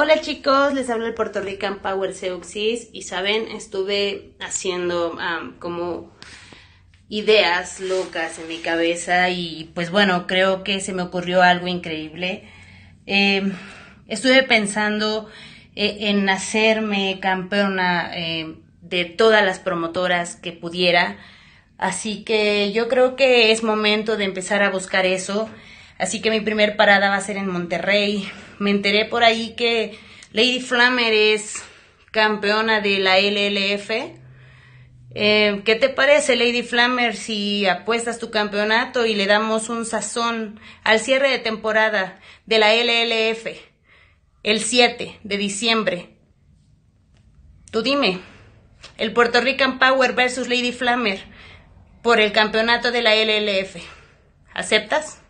Hola chicos, les hablo el Puerto Rican Power Seuxis y saben, estuve haciendo como ideas locas en mi cabeza y pues bueno, creo que se me ocurrió algo increíble. Em, estuve pensando e, en hacerme campeona eh, de todas las promotoras que pudiera, así que yo creo que es momento de empezar a buscar eso. Así que mi primer parada va a ser en Monterrey. Me enteré por ahí que Lady Flammer es campeona de la LLF. Eh, ¿Qué te parece, Lady Flammer, si apuestas tu campeonato y le damos un sazón al cierre de temporada de la LLF el 7 de diciembre? Tú dime, el Puerto Rican Power versus Lady Flammer por el campeonato de la LLF. ¿Aceptas?